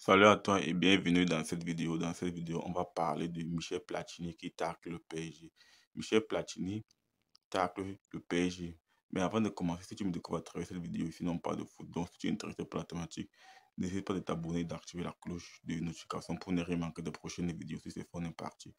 Salut à toi et bienvenue dans cette vidéo. Dans cette vidéo, on va parler de Michel Platini qui tacle le PSG. Michel Platini tacle le PSG. Mais avant de commencer, si tu me découvres à travers cette vidéo, sinon pas de foot, donc si tu es intéressé par la thématique, n'hésite pas à t'abonner et d'activer la cloche de notification pour ne rien manquer de prochaines vidéos. Si c'est fort, et parti.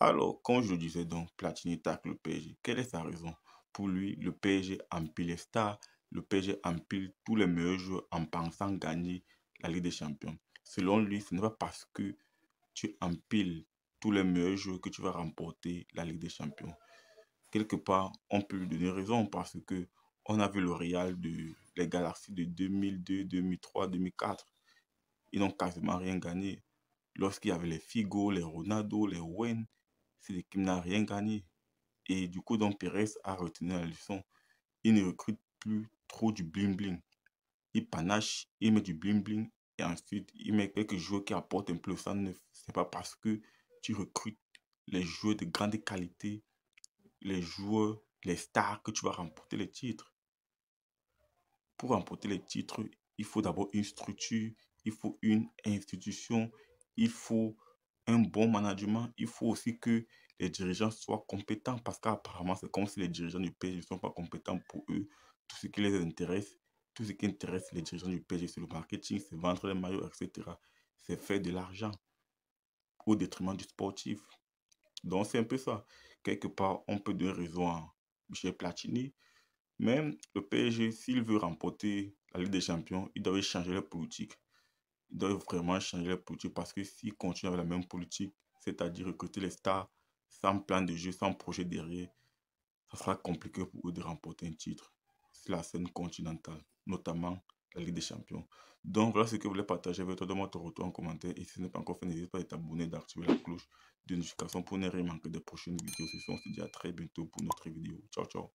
Alors, quand je disais donc, Platini tacle le PSG. Quelle est sa raison Pour lui, le PSG empile les stars, le PSG empile tous les meilleurs joueurs en pensant gagner la Ligue des Champions. Selon lui, ce n'est pas parce que tu empiles tous les meilleurs joueurs que tu vas remporter la Ligue des Champions. Quelque part, on peut lui donner raison parce que on a vu le Real de les Galaxies de 2002, 2003, 2004. Ils n'ont quasiment rien gagné. Lorsqu'il y avait les Figo, les Ronaldo, les Wayne, c'est qu'il n'a rien gagné. Et du coup, Don Pérez a retenu la leçon. Il ne recrute plus trop du bling bling. Il panache, il met du bling bling et ensuite il met quelques joueurs qui apportent un plus. Ça ne c'est pas parce que tu recrutes les joueurs de grande qualité, les joueurs, les stars que tu vas remporter les titres. Pour remporter les titres, il faut d'abord une structure, il faut une institution, il faut un bon management, il faut aussi que les dirigeants soient compétents parce qu'apparemment c'est comme si les dirigeants du pays ne sont pas compétents pour eux, tout ce qui les intéresse tout ce qui intéresse les dirigeants du PSG, c'est le marketing, c'est vendre les maillots, etc. C'est faire de l'argent au détriment du sportif. Donc, c'est un peu ça. Quelque part, on peut donner raison à Michel Platini. Mais le PSG, s'il veut remporter la Ligue des Champions, il doit changer la politique. Il doit vraiment changer la politique parce que s'il continue avec la même politique, c'est-à-dire recruter les stars sans plan de jeu, sans projet derrière, ça sera compliqué pour eux de remporter un titre la scène continentale, notamment la Ligue des Champions. Donc voilà ce que je voulais partager avec toi. Donne-moi ton retour en commentaire. Et si ce n'est pas encore fait, n'hésite pas à t'abonner, d'activer la cloche de notification pour ne rien manquer des prochaines vidéos. Ce soir, on se dit à très bientôt pour notre vidéo. Ciao, ciao.